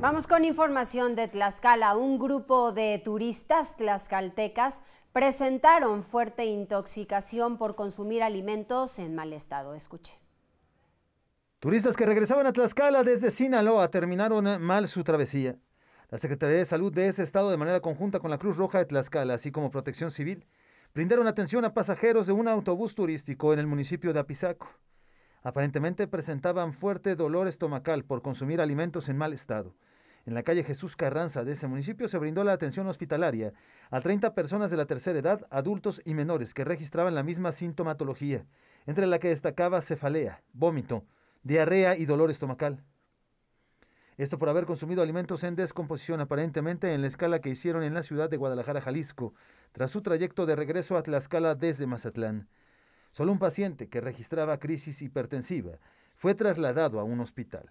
Vamos con información de Tlaxcala. Un grupo de turistas tlaxcaltecas presentaron fuerte intoxicación por consumir alimentos en mal estado. Escuche. Turistas que regresaban a Tlaxcala desde Sinaloa terminaron mal su travesía. La Secretaría de Salud de ese estado, de manera conjunta con la Cruz Roja de Tlaxcala, así como Protección Civil, brindaron atención a pasajeros de un autobús turístico en el municipio de Apizaco. Aparentemente presentaban fuerte dolor estomacal por consumir alimentos en mal estado. En la calle Jesús Carranza de ese municipio se brindó la atención hospitalaria a 30 personas de la tercera edad, adultos y menores que registraban la misma sintomatología, entre la que destacaba cefalea, vómito, diarrea y dolor estomacal. Esto por haber consumido alimentos en descomposición aparentemente en la escala que hicieron en la ciudad de Guadalajara, Jalisco, tras su trayecto de regreso a Tlaxcala desde Mazatlán. Solo un paciente que registraba crisis hipertensiva fue trasladado a un hospital.